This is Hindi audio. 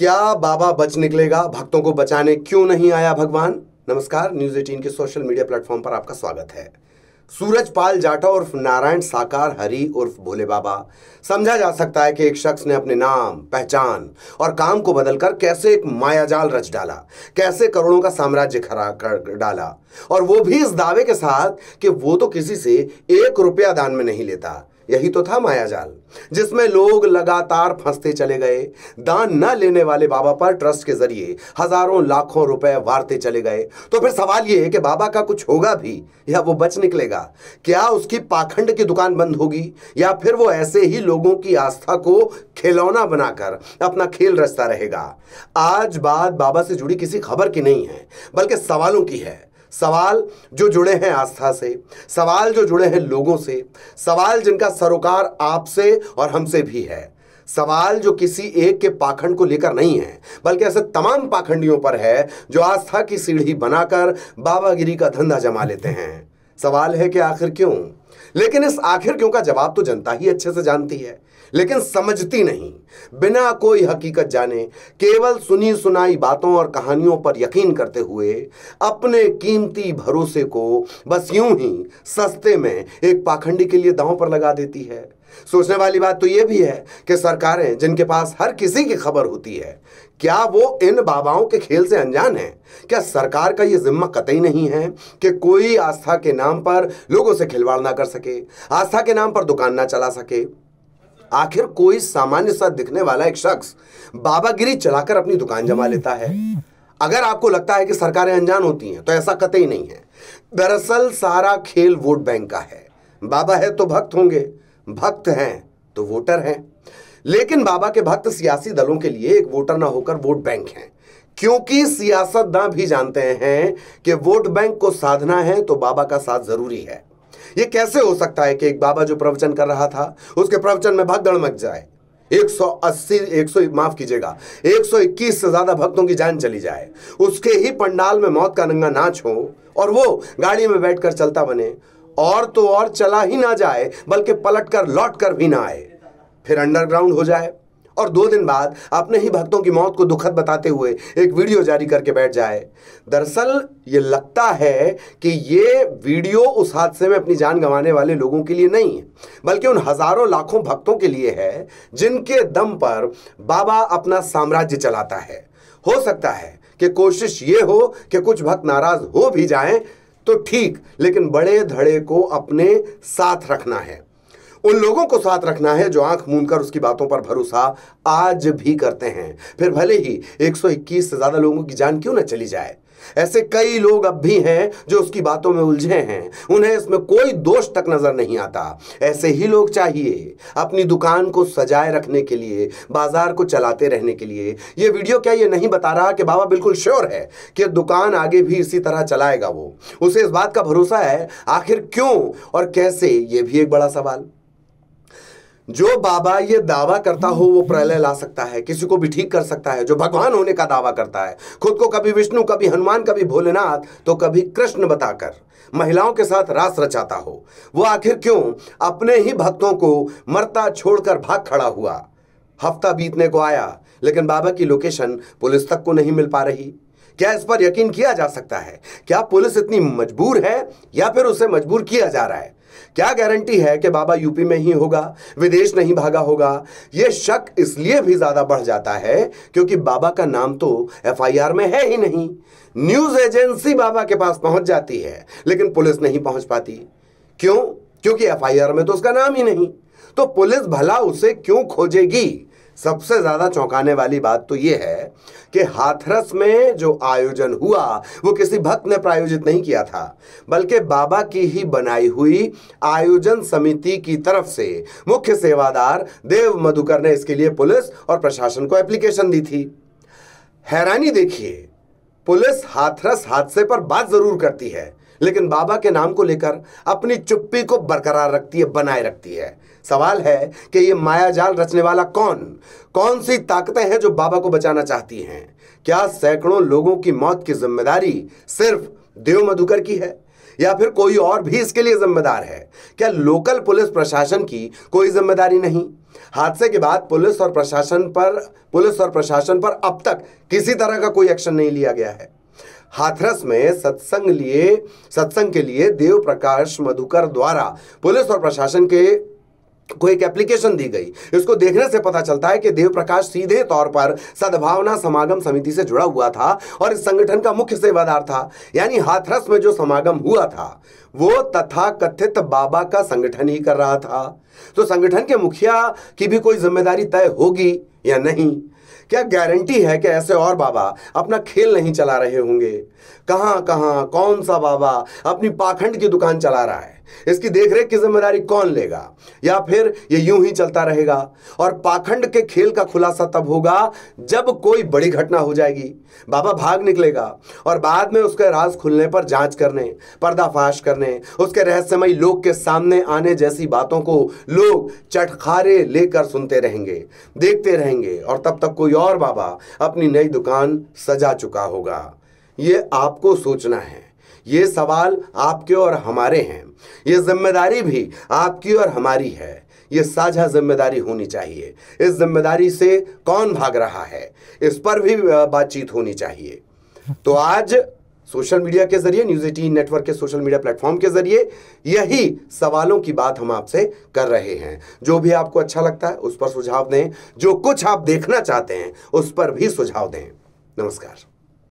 क्या बाबा बच निकलेगा भक्तों को बचाने क्यों नहीं आया भगवान नमस्कार न्यूज एटीन के सोशल मीडिया प्लेटफॉर्म पर आपका स्वागत है सूरज पाल जाटा उर्फ नारायण साकार हरि उर्फ भोले बाबा समझा जा सकता है कि एक शख्स ने अपने नाम पहचान और काम को बदलकर कैसे एक मायाजाल रच डाला कैसे करोड़ों का साम्राज्य खरा कर डाला और वो भी इस दावे के साथ कि वो तो किसी से एक रुपया दान में नहीं लेता यही तो था मायाजाल जिसमें लोग लगातार फंसते चले गए दान न लेने वाले बाबा पर ट्रस्ट के जरिए हजारों लाखों रुपए वारते चले गए तो फिर सवाल यह है कि बाबा का कुछ होगा भी या वो बच निकलेगा क्या उसकी पाखंड की दुकान बंद होगी या फिर वो ऐसे ही लोगों की आस्था को खिलौना बनाकर अपना खेल रचता रहेगा आज बात बाबा से जुड़ी किसी खबर की नहीं है बल्कि सवालों की है सवाल जो जुड़े हैं आस्था से सवाल जो जुड़े हैं लोगों से सवाल जिनका सरोकार आपसे और हमसे भी है सवाल जो किसी एक के पाखंड को लेकर नहीं है बल्कि ऐसे तमाम पाखंडियों पर है जो आस्था की सीढ़ी बनाकर बाबागिरी का धंधा जमा लेते हैं सवाल है कि आखिर क्यों लेकिन इस आखिर क्यों का जवाब तो जनता ही अच्छे से जानती है लेकिन समझती नहीं बिना कोई हकीकत जाने केवल सुनी सुनाई बातों और कहानियों पर यकीन करते हुए अपने कीमती भरोसे को बस यूं ही सस्ते में एक पाखंडी के लिए दांव पर लगा देती है सोचने वाली बात तो यह भी है कि सरकारें जिनके पास हर किसी की खबर होती है क्या वो इन बाबाओं के खेल से अनजान है क्या सरकार का यह जिम्मा कतई नहीं है कि कोई आस्था के नाम पर लोगों से खिलवाड़ ना कर सके आस्था के नाम पर दुकान ना चला सके आखिर कोई सामान्य सा दिखने वाला एक शख्स बाबागिरी चलाकर अपनी दुकान जमा लेता है अगर आपको लगता है कि सरकारें अनजान होती हैं तो ऐसा कतई नहीं है दरअसल सारा खेल वोट बैंक का है बाबा है तो भक्त होंगे भक्त हैं तो वोटर हैं लेकिन बाबा के भक्त सियासी दलों के लिए एक वोटर ना होकर वोट बैंक हैं क्योंकि सियासतदान भी जानते हैं कि वोट बैंक को साधना है तो बाबा का साथ जरूरी है ये कैसे हो सकता है कि एक बाबा जो प्रवचन कर रहा था उसके प्रवचन में भगदड़ मच जाए 180 100 माफ कीजिएगा 121 से ज्यादा भक्तों की जान चली जाए उसके ही पंडाल में मौत का नंगा नाच हो और वो गाड़ी में बैठकर चलता बने और तो और चला ही ना जाए बल्कि पलट कर लौट कर भी ना आए फिर अंडरग्राउंड हो जाए और दो दिन बाद अपने ही भक्तों की मौत को दुखद बताते हुए एक वीडियो जारी करके बैठ जाए दरअसल ये लगता है कि ये वीडियो उस हादसे में अपनी जान गंवाने वाले लोगों के लिए नहीं है बल्कि उन हजारों लाखों भक्तों के लिए है जिनके दम पर बाबा अपना साम्राज्य चलाता है हो सकता है कि कोशिश ये हो कि कुछ भक्त नाराज हो भी जाएं तो ठीक लेकिन बड़े धड़े को अपने साथ रखना है उन लोगों को साथ रखना है जो आंख मूंद कर उसकी बातों पर भरोसा आज भी करते हैं फिर भले ही 121 से ज्यादा लोगों की जान क्यों ना चली जाए ऐसे कई लोग अब भी हैं जो उसकी बातों में उलझे हैं उन्हें इसमें कोई दोष तक नजर नहीं आता ऐसे ही लोग चाहिए अपनी दुकान को सजाए रखने के लिए बाजार को चलाते रहने के लिए ये वीडियो क्या यह नहीं बता रहा कि बाबा बिल्कुल श्योर है कि दुकान आगे भी इसी तरह चलाएगा वो उसे इस बात का भरोसा है आखिर क्यों और कैसे यह भी एक बड़ा सवाल जो बाबा ये दावा करता हो वो प्रलय ला सकता है किसी को भी ठीक कर सकता है जो भगवान होने का दावा करता है खुद को कभी विष्णु कभी हनुमान कभी भोलेनाथ तो कभी कृष्ण बताकर महिलाओं के साथ रास रचाता हो वो आखिर क्यों अपने ही भक्तों को मरता छोड़कर भाग खड़ा हुआ हफ्ता बीतने को आया लेकिन बाबा की लोकेशन पुलिस तक को नहीं मिल पा रही क्या इस पर यकीन किया जा सकता है क्या पुलिस इतनी मजबूर है या फिर उसे मजबूर किया जा रहा है क्या गारंटी है कि बाबा यूपी में ही होगा विदेश नहीं भागा होगा यह शक इसलिए भी ज्यादा बढ़ जाता है क्योंकि बाबा का नाम तो एफआईआर में है ही नहीं न्यूज एजेंसी बाबा के पास पहुंच जाती है लेकिन पुलिस नहीं पहुंच पाती क्यों क्योंकि एफआईआर में तो उसका नाम ही नहीं तो पुलिस भला उसे क्यों खोजेगी सबसे ज़्यादा चौंकाने वाली बात तो यह है कि हाथरस में जो आयोजन हुआ वो किसी भक्त ने प्रायोजित नहीं किया था बल्कि बाबा की ही बनाई हुई आयोजन समिति की तरफ से मुख्य सेवादार देव मधुकर ने इसके लिए पुलिस और प्रशासन को एप्लीकेशन दी थी हैरानी देखिए पुलिस हाथरस हादसे पर बात जरूर करती है लेकिन बाबा के नाम को लेकर अपनी चुप्पी को बरकरार रखती है बनाए रखती है सवाल है कि ये माया जाल रचने वाला कौन कौन सी ताकतें हैं जो बाबा को बचाना चाहती हैं क्या सैकड़ों लोगों की मौत की जिम्मेदारी सिर्फ देव मधुकर की है या फिर कोई और भी इसके लिए जिम्मेदार है क्या लोकल पुलिस प्रशासन की कोई जिम्मेदारी नहीं हादसे के बाद पुलिस और प्रशासन पर पुलिस और प्रशासन पर अब तक किसी तरह का कोई एक्शन नहीं लिया गया है हाथरस में सत्संग लिए सत्संग के लिए देव प्रकाश मधुकर द्वारा पुलिस और प्रशासन के को एक एप्लीकेशन दी गई इसको देखने से पता चलता है कि देव प्रकाश सीधे तौर पर सद्भावना समागम समिति से जुड़ा हुआ था और इस संगठन का मुख्य सेवादार था यानी हाथरस में जो समागम हुआ था वो तथा कथित बाबा का संगठन ही कर रहा था तो संगठन के मुखिया की भी कोई जिम्मेदारी तय होगी या नहीं क्या गारंटी है कि ऐसे और बाबा अपना खेल नहीं चला रहे होंगे कहाँ कहाँ कौन सा बाबा अपनी पाखंड की दुकान चला रहा है इसकी देखरेख की जिम्मेदारी कौन लेगा या फिर ये यूं ही चलता रहेगा और पाखंड के खेल का खुलासा तब होगा जब कोई बड़ी घटना हो जाएगी बाबा भाग निकलेगा और बाद में उसके राज खुलने पर जांच करने पर्दाफाश करने उसके रहस्यमय लोग के सामने आने जैसी बातों को लोग चटखारे लेकर सुनते रहेंगे देखते रहेंगे और तब तक कोई और बाबा अपनी नई दुकान सजा चुका होगा ये आपको सोचना है ये सवाल आपके और हमारे हैं ये जिम्मेदारी भी आपकी और हमारी है ये साझा जिम्मेदारी होनी चाहिए इस जिम्मेदारी से कौन भाग रहा है इस पर भी बातचीत होनी चाहिए तो आज सोशल मीडिया के जरिए न्यूज एटीन नेटवर्क के सोशल मीडिया प्लेटफॉर्म के जरिए यही सवालों की बात हम आपसे कर रहे हैं जो भी आपको अच्छा लगता है उस पर सुझाव दें जो कुछ आप देखना चाहते हैं उस पर भी सुझाव दें नमस्कार